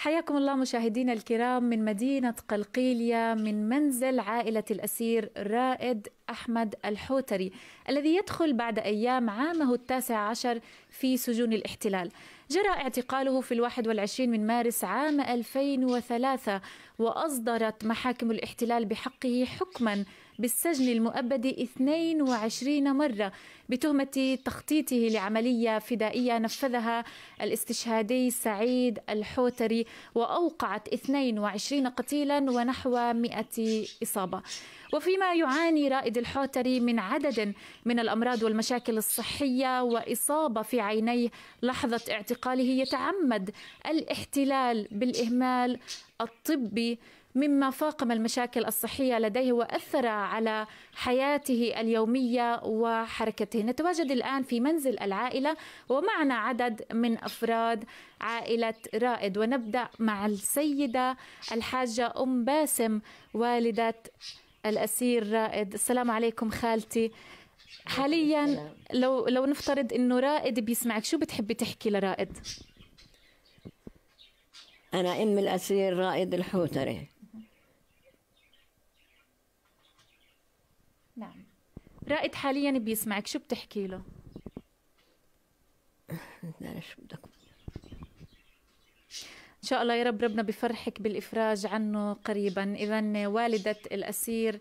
حياكم الله مشاهدينا الكرام من مدينة قلقيلية من منزل عائلة الأسير رائد أحمد الحوتري الذي يدخل بعد أيام عامه التاسع عشر في سجون الاحتلال جرى اعتقاله في الواحد والعشرين من مارس عام 2003 وأصدرت محاكم الاحتلال بحقه حكما بالسجن المؤبد 22 مرة بتهمة تخطيطه لعملية فدائية نفذها الاستشهادي سعيد الحوتري وأوقعت 22 قتيلا ونحو 100 إصابة وفيما يعاني رائد الحوتري من عدد من الأمراض والمشاكل الصحية وإصابة في عينيه لحظة اعتقاله يتعمد الاحتلال بالإهمال الطبي مما فاقم المشاكل الصحيه لديه واثر على حياته اليوميه وحركته. نتواجد الان في منزل العائله ومعنا عدد من افراد عائله رائد ونبدا مع السيده الحاجه ام باسم والده الاسير رائد. السلام عليكم خالتي. حاليا لو لو نفترض انه رائد بيسمعك شو بتحبي تحكي لرائد؟ أنا أم الأسير رائد الحوتري رائد حاليا بيسمعك شو بتحكي له؟ شو بدك ان شاء الله يا رب ربنا بفرحك بالافراج عنه قريبا اذا والده الاسير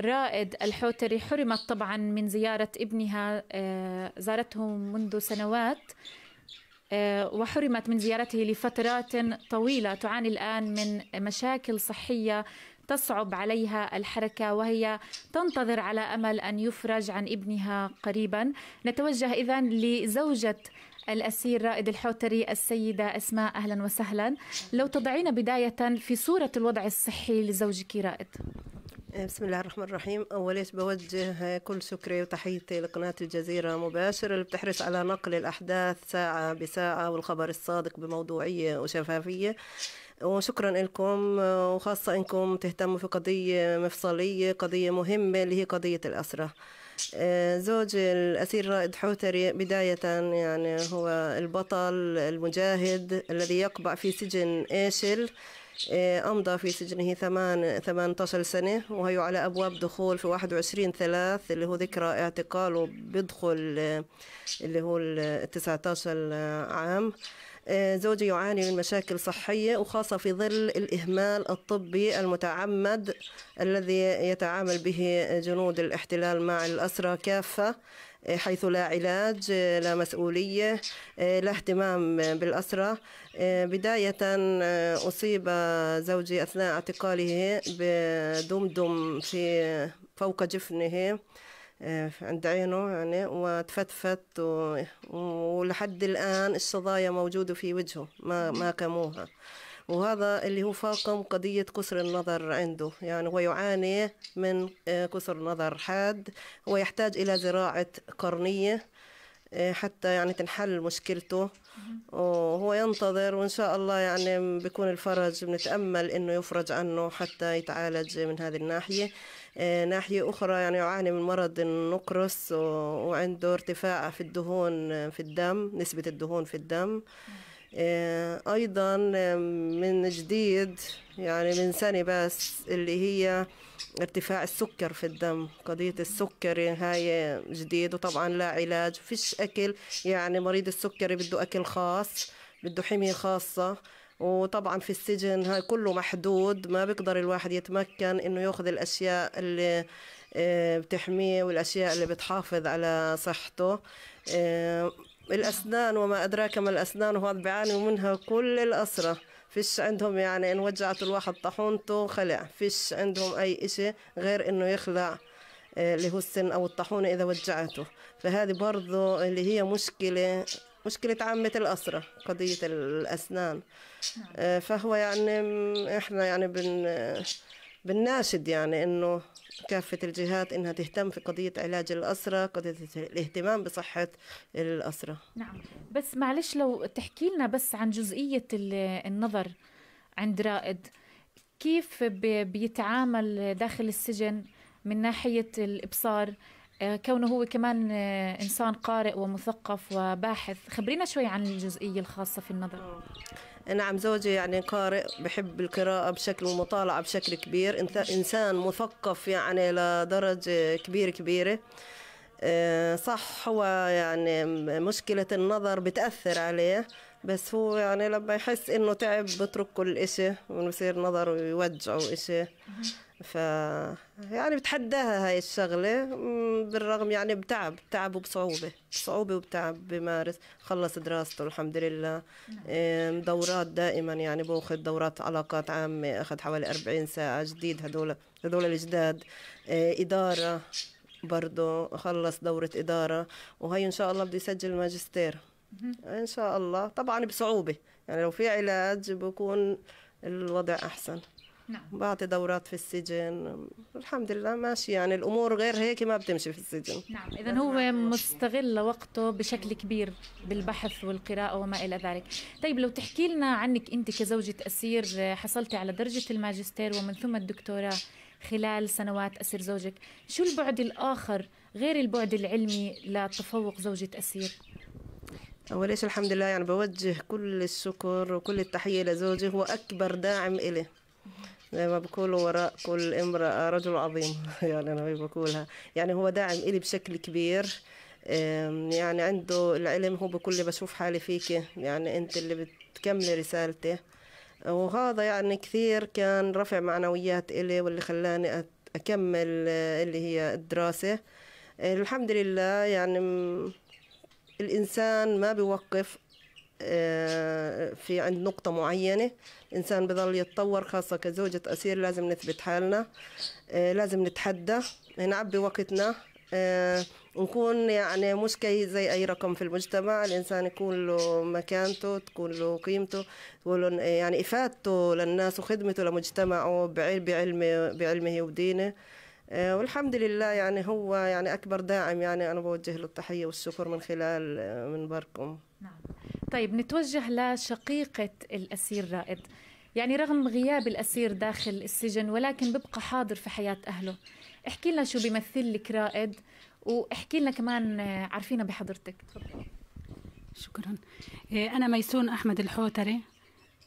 رائد الحوتري حرمت طبعا من زياره ابنها آه، زارته منذ سنوات آه، وحرمت من زيارته لفترات طويله تعاني الان من مشاكل صحيه تصعب عليها الحركه وهي تنتظر على امل ان يفرج عن ابنها قريبا نتوجه اذا لزوجه الأسير رائد الحوتري السيدة أسماء أهلا وسهلا لو تضعينا بداية في صورة الوضع الصحي لزوجك رائد بسم الله الرحمن الرحيم أولا بوجه كل شكري وتحيتي لقناة الجزيرة مباشر اللي بتحرص على نقل الأحداث ساعة بساعة والخبر الصادق بموضوعية وشفافية وشكرا لكم وخاصة أنكم تهتموا في قضية مفصلية قضية مهمة اللي هي قضية الأسرة آه، زوج الأسير رائد حوتري بداية يعني هو البطل المجاهد الذي يقبع في سجن إيشل إيه، أمضى في سجنه ثمان 18 سنة وهي على أبواب دخول في 21 ثلاث اللي هو ذكرى اعتقاله بدخل اللي هو ال 19 عام إيه، زوجي يعاني من مشاكل صحية وخاصة في ظل الإهمال الطبي المتعمد الذي يتعامل به جنود الاحتلال مع الأسرى كافة حيث لا علاج لا مسؤولية لا اهتمام بالأسرة بداية أصيب زوجي أثناء اعتقاله بدمدم في فوق جفنه عند عينه يعني وتفتفت ولحد الآن الصدايا موجودة في وجهه ما ما كموها وهذا اللي هو فاقم قضية كسر النظر عنده يعني هو يعاني من آه، كسر نظر حاد ويحتاج إلى زراعة قرنية آه، حتى يعني تنحل مشكلته وهو ينتظر وإن شاء الله يعني بيكون الفرج بنتأمل إنه يفرج عنه حتى يتعالج من هذه الناحية آه، ناحية أخرى يعني يعاني من مرض النقرس وعنده ارتفاع في الدهون في الدم نسبة الدهون في الدم آه، أيضا من جديد يعني من سنة بس اللي هي ارتفاع السكر في الدم قضية السكر هاي جديد وطبعا لا علاج فيش أكل يعني مريض السكري بده أكل خاص بده حمية خاصة وطبعا في السجن هاي كله محدود ما بيقدر الواحد يتمكن انه ياخذ الاشياء اللي آه، بتحميه والاشياء اللي بتحافظ على صحته آه، الأسنان وما أدراك ما الأسنان وهذا بيعاني منها كل الأسرة فيش عندهم يعني إن وجعت الواحد طحونته خلع فيش عندهم أي شيء غير إنه يخلع آه، اللي هو السن أو الطاحونة إذا وجعته فهذه برضه اللي هي مشكلة مشكلة عامة الأسرة قضية الأسنان نعم. آه، فهو يعني إحنا يعني بن بالناشد يعني انه كافة الجهات انها تهتم في قضية علاج الأسرة قضية الاهتمام بصحة الأسرة نعم بس معلش لو تحكي لنا بس عن جزئية النظر عند رائد كيف بيتعامل داخل السجن من ناحية الإبصار آه، كونه هو كمان آه، إنسان قارئ ومثقف وباحث خبرينا شوي عن الجزئية الخاصة في النظر نعم زوجي يعني قارئ بحب القراءة بشكل والمطالعة بشكل كبير إنسان مثقف يعني لدرجة كبيرة كبيرة آه، صح هو يعني مشكلة النظر بتأثر عليه بس هو يعني لما يحس إنه تعب بترك كل إشي ونصير نظره يوجعه إشي ف يعني بتحداها هاي الشغله بالرغم يعني بتعب تعب وبصعوبه صعوبه وبتعب بمارس خلص دراسته الحمد لله نعم. إيه، دورات دائما يعني باخذ دورات علاقات عامه اخذ حوالي 40 ساعه جديد هدول هدول الجداد إيه، اداره برضه خلص دورة إدارة وهي إن شاء الله بده يسجل ماجستير إن شاء الله طبعا بصعوبة يعني لو في علاج بكون الوضع أحسن نعم بعطي دورات في السجن الحمد لله ماشي يعني الامور غير هيك ما بتمشي في السجن نعم اذا نعم، هو مستغل وقته بشكل كبير بالبحث والقراءه وما الى ذلك طيب لو تحكي لنا عنك انت كزوجة اسير حصلتي على درجة الماجستير ومن ثم الدكتوراه خلال سنوات اسير زوجك شو البعد الاخر غير البعد العلمي لتفوق زوجة اسير أول شيء الحمد لله يعني بوجه كل الشكر وكل التحية لزوجي هو أكبر داعم إلي زي ما بقولوا وراء كل امرأة رجل عظيم يعني أنا بقولها يعني هو داعم إلي بشكل كبير يعني عنده العلم هو بكل اللي بشوف حالي فيك يعني أنت اللي بتكملي رسالتي وهذا يعني كثير كان رفع معنويات إلي واللي خلاني أكمل آه، اللي هي الدراسة الحمد لله يعني الإنسان ما بيوقف آه، في عند نقطة معينة الإنسان بضل يتطور خاصة كزوجة أسير لازم نثبت حالنا آه، لازم نتحدى نعبي وقتنا آه، نكون يعني مش كي زي أي رقم في المجتمع الإنسان يكون له مكانته تكون له قيمته تكون يعني إفادته للناس وخدمته لمجتمعه بعلمه بعلمه ودينه والحمد لله يعني هو يعني أكبر داعم يعني أنا بوجه له التحية والشكر من خلال منبركم نعم طيب نتوجه لشقيقة الأسير رائد يعني رغم غياب الأسير داخل السجن ولكن بيبقى حاضر في حياة أهله احكي لنا شو بيمثل لك رائد واحكي لنا كمان آه، عارفينا بحضرتك شكرا إيه، أنا ميسون أحمد الحوتري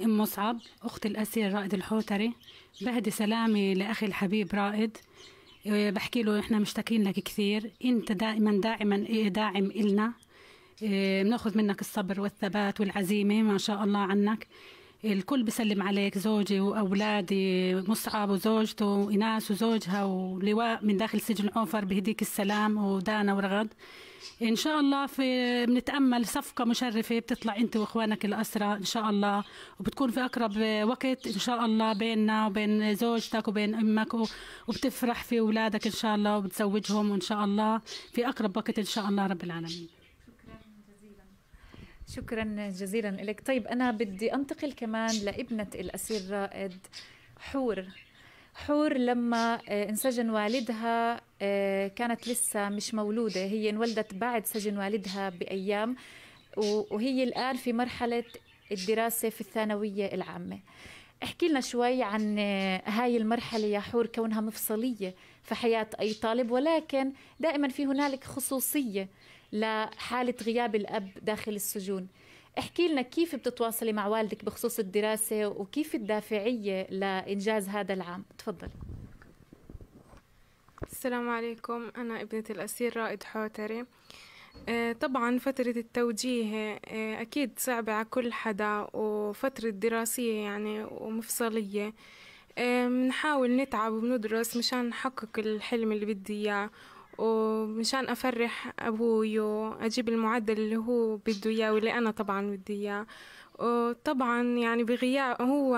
أم مصعب أخت الأسير رائد الحوتري بهدي سلامي لأخي الحبيب رائد إيه، بحكي له إحنا مشتاقين لك كثير أنت دائما دائما إيه، داعم إلنا إيه، بناخذ منك الصبر والثبات والعزيمه ما شاء الله عنك الكل بسلم عليك زوجي واولادي مصعب وزوجته وإناس وزوجها ولواء من داخل سجن عوفر بهديك السلام ودانا ورغد ان شاء الله في بنتامل صفقه مشرفه بتطلع انت واخوانك الاسرى ان شاء الله وبتكون في اقرب وقت ان شاء الله بيننا وبين زوجتك وبين امك وبتفرح في اولادك ان شاء الله وبتزوجهم وان شاء الله في اقرب وقت ان شاء الله رب العالمين شكرا جزيلا لك طيب أنا بدي أنتقل كمان لابنة الأسير رائد حور حور لما آه، انسجن والدها آه، كانت لسه مش مولودة هي انولدت بعد سجن والدها بأيام وهي الآن في مرحلة الدراسة في الثانوية العامة احكي لنا شوي عن آه، هاي المرحلة يا حور كونها مفصلية في حياة أي طالب ولكن دائما في هنالك خصوصية لحالة غياب الأب داخل السجون احكي لنا كيف بتتواصلي مع والدك بخصوص الدراسة وكيف الدافعية لإنجاز هذا العام تفضلي السلام عليكم أنا ابنة الأسير رائد حوتري آه، طبعا فترة التوجيه آه، أكيد صعبة على كل حدا وفترة دراسية يعني ومفصلية آه، بنحاول نتعب وبندرس مشان نحقق الحلم اللي بدي إياه ومشان أفرح أبوي وأجيب المعدل اللي هو بده إياه واللي أنا طبعا بدي إياه وطبعا يعني بغياب هو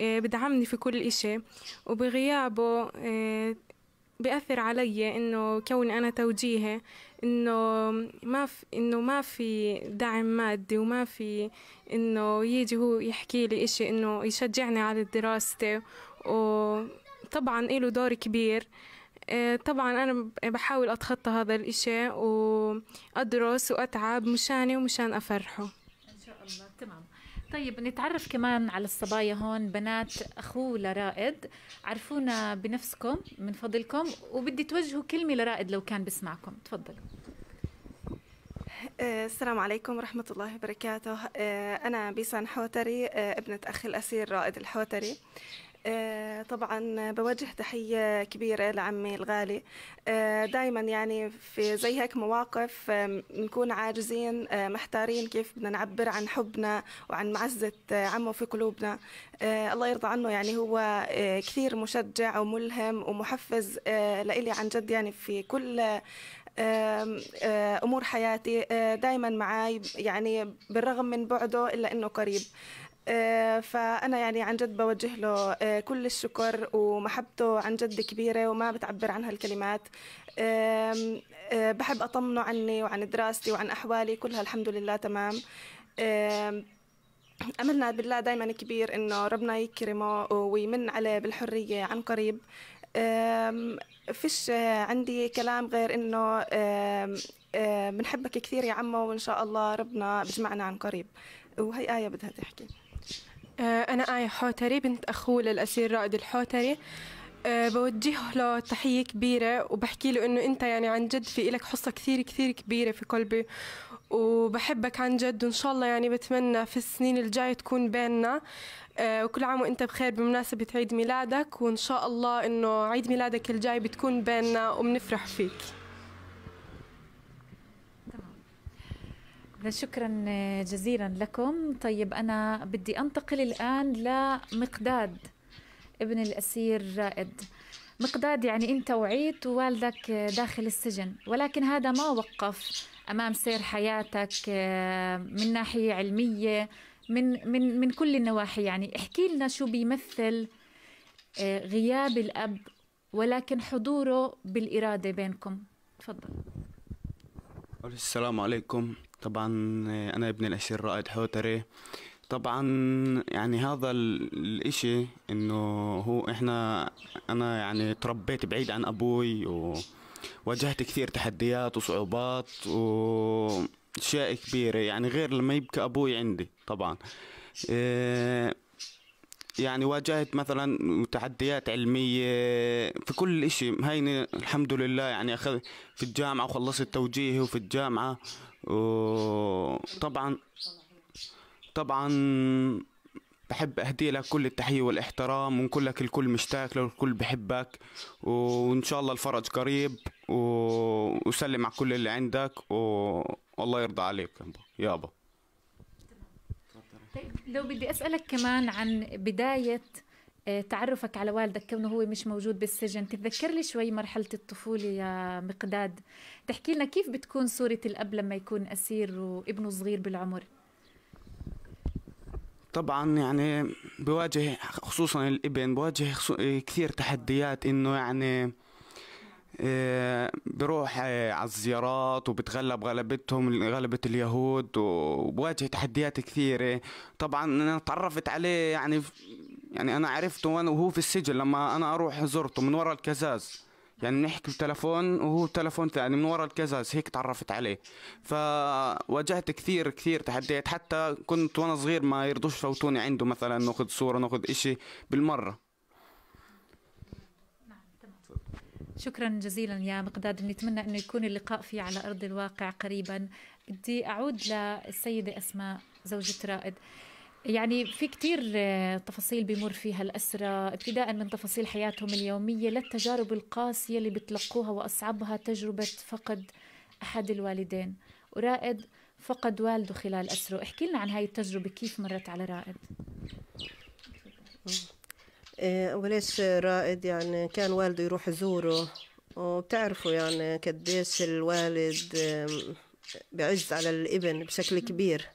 آه، بدعمني في كل إشي وبغيابه آه، بأثر علي إنه كوني أنا توجيهي إنه ما في إنه ما في دعم مادي وما في إنه يجي هو يحكي لي إشي إنه يشجعني على دراستي وطبعا إله دور كبير آه، طبعا أنا بحاول أتخطى هذا الإشي وأدرس وأتعب مشاني ومشان أفرحه إن شاء الله تمام طيب نتعرف كمان على الصبايا هون بنات أخوه لرائد عرفونا بنفسكم من فضلكم وبدي توجهوا كلمة لرائد لو كان بسمعكم تفضل آه، السلام عليكم ورحمة الله وبركاته آه، أنا بيسان حوتري ابنة أخي الأسير رائد الحوتري آه، طبعا بوجه تحية كبيرة لعمي الغالي آه، دايما يعني في زي هيك مواقف آه، نكون عاجزين محتارين كيف بدنا نعبر عن حبنا وعن معزة عمه في قلوبنا الله يرضى عنه يعني هو كثير مشجع وملهم ومحفز لإلي عن جد يعني في كل امور حياتي دائما معي يعني بالرغم من بعده الا انه قريب آه، فأنا يعني عن جد بوجه له آه، كل الشكر ومحبته عن جد كبيرة وما بتعبر عنها الكلمات آه، بحب أطمنه عني وعن دراستي وعن أحوالي كلها الحمد لله تمام أملنا بالله دايما كبير إنه ربنا يكرمه ويمن عليه بالحرية عن قريب فيش عندي كلام غير إنه بنحبك كثير يا عمو وإن شاء الله ربنا بجمعنا عن قريب وهي آية بدها تحكي آه، أنا آية حوتري بنت أخوه للأسير رائد الحوتري آه، بوجه له تحية كبيرة وبحكي له إنه أنت يعني عن جد في إلك حصة كثير كثير كبيرة في قلبي وبحبك عن جد وإن شاء الله يعني بتمنى في السنين الجاية تكون بيننا آه، وكل عام وأنت بخير بمناسبة عيد ميلادك وإن شاء الله إنه عيد ميلادك الجاي بتكون بيننا وبنفرح فيك شكرا جزيلا لكم طيب أنا بدي أنتقل الآن لمقداد ابن الأسير رائد مقداد يعني أنت وعيت ووالدك داخل السجن ولكن هذا ما وقف أمام سير حياتك آه، من ناحية علمية من, من, من كل النواحي يعني احكي لنا شو بيمثل آه، غياب الأب ولكن حضوره بالإرادة بينكم تفضل السلام عليكم طبعا آه، انا ابن الاسير رائد حوتري طبعا يعني هذا الاشي انه هو احنا انا يعني تربيت بعيد عن ابوي وواجهت كثير تحديات وصعوبات واشياء كبيره يعني غير لما يبكي ابوي عندي طبعا إيه يعني واجهت مثلا تحديات علمية في كل إشي هيني الحمد لله يعني أخذ في الجامعة وخلصت توجيهي وفي الجامعة وطبعا طبعا بحب أهدي لك كل التحية والإحترام ونقول لك الكل مشتاق لك الكل بحبك وإن شاء الله الفرج قريب وسلم على كل اللي عندك والله يرضى عليك يابا طيب لو بدي اسالك كمان عن بدايه آه، تعرفك على والدك كونه هو مش موجود بالسجن تتذكر لي شوي مرحلة الطفولة يا مقداد تحكي لنا كيف بتكون صورة الأب لما يكون أسير وابنه صغير بالعمر طبعا يعني بواجه خصوصا الابن بواجه كثير تحديات انه يعني آه، بروح آه، على الزيارات وبتغلب غلبتهم غلبة اليهود وبواجه تحديات كثيرة طبعا أنا تعرفت عليه يعني يعني أنا عرفته وأنا وهو في السجن لما أنا أروح زرته من ورا الكزاز يعني نحكي بتلفون وهو تلفون ثاني من ورا الكزاز هيك تعرفت عليه فواجهت كثير كثير تحديات حتى كنت وانا صغير ما يرضوش فوتوني عنده مثلا ناخذ صوره ناخذ اشي بالمره شكرا جزيلا يا مقداد نتمنى انه يكون اللقاء فيه على ارض الواقع قريبا بدي اعود للسيده اسماء زوجة رائد يعني في كثير تفاصيل بيمر فيها الأسرى ابتداء من تفاصيل حياتهم اليومية للتجارب القاسية اللي بتلقوها وأصعبها تجربة فقد أحد الوالدين ورائد فقد والده خلال أسره احكي لنا عن هاي التجربة كيف مرت على رائد إيه، وليش رائد يعني كان والده يروح يزوره وبتعرفوا يعني قديش الوالد إيه، بعز على الابن بشكل كبير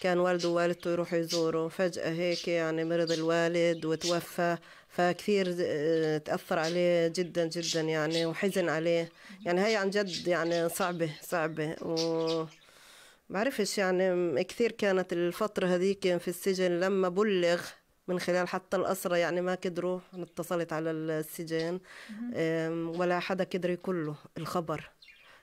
كان والده ووالدته يروحوا يزوره فجأة هيك يعني مرض الوالد وتوفى فكثير إيه، تأثر عليه جدا جدا يعني وحزن عليه يعني هي عن جد يعني صعبة صعبة و بعرفش يعني كثير كانت الفترة هذيك في السجن لما بلغ من خلال حتى الأسرة يعني ما قدروا أنا اتصلت على السجن ولا حدا قدر يكله الخبر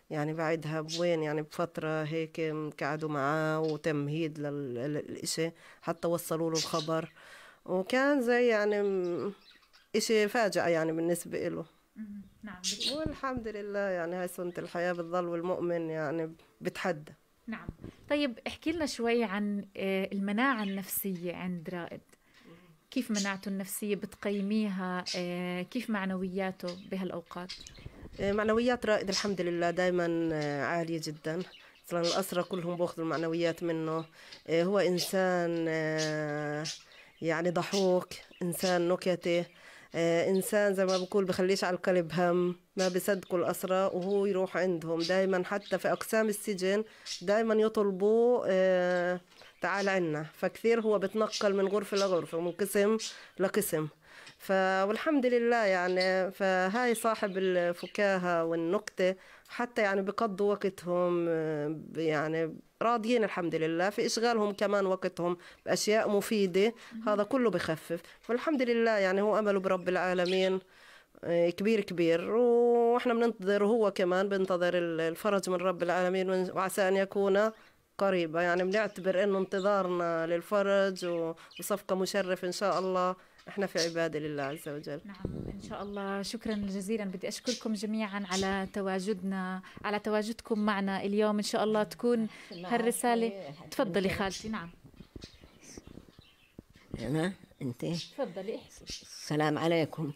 يعني بعدها بوين يعني بفترة هيك قعدوا معاه وتمهيد للإشي حتى وصلوا له الخبر وكان زي يعني إشي فاجأة يعني بالنسبة له نعم والحمد لله يعني هاي سنة الحياة بتظل والمؤمن يعني بتحدى نعم طيب احكي لنا شوي عن آه، المناعة النفسية عند رائد كيف مناعته النفسية بتقيميها آه، كيف معنوياته بهالأوقات آه، معنويات رائد الحمد لله دائما آه، عالية جدا مثلا الأسرة كلهم بأخذوا المعنويات منه هو إنسان يعني ضحوك إنسان نكتي إنسان زي ما بقول بخليش على القلب هم ما بيصدقوا الأسرى وهو يروح عندهم دائما حتى في أقسام السجن دائما يطلبوا تعال عنا فكثير هو بتنقل من غرفة لغرفة ومن قسم لقسم ف... والحمد لله يعني فهاي صاحب الفكاهة والنكتة حتى يعني بقضوا وقتهم يعني راضيين الحمد لله في إشغالهم كمان وقتهم بأشياء مفيدة هذا كله بخفف والحمد لله يعني هو أمله برب العالمين إيه، كبير كبير واحنا بننتظر وهو كمان بنتظر الفرج من رب العالمين وعسى ان يكون قريبة يعني بنعتبر إنه انتظارنا للفرج وصفقة مشرفة إن شاء الله احنا في عباده لله عز وجل نعم ان شاء الله شكرا جزيلا بدي اشكركم جميعا على تواجدنا على تواجدكم معنا اليوم ان شاء الله تكون نعم، هالرساله تفضلي نعم. خالتي نعم انا انت تفضلي السلام عليكم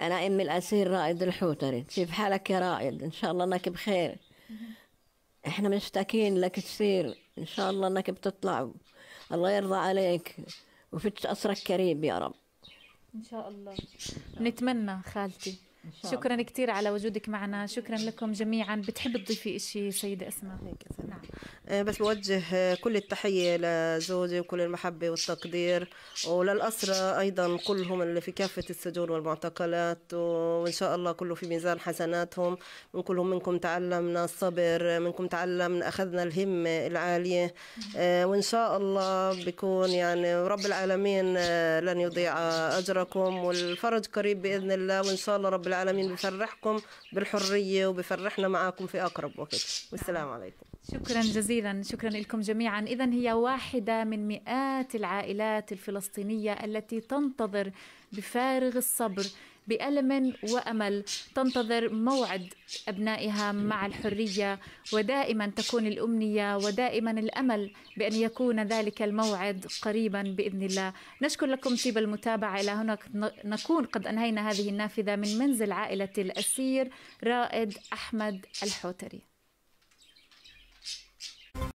انا ام الاسير رائد الحوتري كيف حالك يا رائد ان شاء الله انك بخير احنا مشتاكين لك كثير ان شاء الله انك بتطلع الله يرضى عليك وفتش اسرك كريم يا رب ان شاء الله نتمنى خالتي شكرا كثير على وجودك معنا شكرا لكم جميعا بتحب تضيفي شيء سيدة أسماء هيك نعم. آه، بس بوجه آه، كل التحية لزوجي وكل المحبة والتقدير وللأسرة أيضا كلهم اللي في كافة السجون والمعتقلات وإن شاء الله كله في ميزان حسناتهم من كلهم منكم تعلمنا الصبر منكم تعلمنا أخذنا الهمة العالية آه، وإن شاء الله بيكون يعني رب العالمين لن يضيع أجركم والفرج قريب بإذن الله وإن شاء الله رب العالمين بفرحكم بالحرية وبفرحنا معكم في أقرب وقت والسلام نعم. عليكم شكرا جزيلا شكرا لكم جميعا إذا هي واحدة من مئات العائلات الفلسطينية التي تنتظر بفارغ الصبر بألم وأمل تنتظر موعد أبنائها مع الحرية ودائما تكون الأمنية ودائما الأمل بأن يكون ذلك الموعد قريبا بإذن الله نشكر لكم طيب المتابعة إلى هنا نكون قد أنهينا هذه النافذة من منزل عائلة الأسير رائد أحمد الحوتري